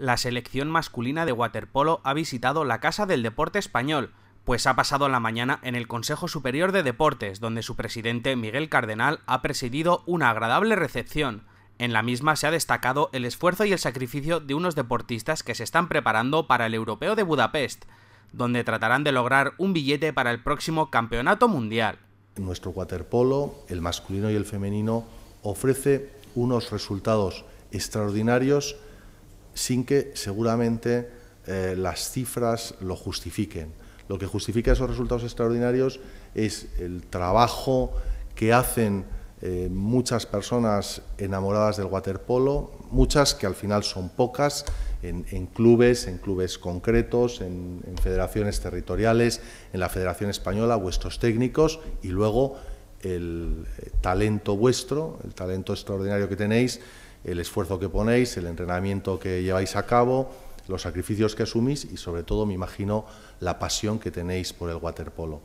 la selección masculina de waterpolo ha visitado la Casa del Deporte Español, pues ha pasado la mañana en el Consejo Superior de Deportes, donde su presidente Miguel Cardenal ha presidido una agradable recepción. En la misma se ha destacado el esfuerzo y el sacrificio de unos deportistas que se están preparando para el Europeo de Budapest, donde tratarán de lograr un billete para el próximo Campeonato Mundial. Nuestro waterpolo, el masculino y el femenino, ofrece unos resultados extraordinarios sin que seguramente eh, las cifras lo justifiquen. Lo que justifica esos resultados extraordinarios es el trabajo que hacen eh, muchas personas enamoradas del waterpolo, muchas que al final son pocas, en, clubes, en clubes concretos, en, federaciones territoriales, en la Federación Española, vuestros técnicos y luego el eh, talento vuestro, el talento extraordinario que tenéis el esfuerzo que ponéis, el entrenamiento que lleváis a cabo, los sacrificios que asumís y sobre todo, me imagino, la pasión que tenéis por el waterpolo.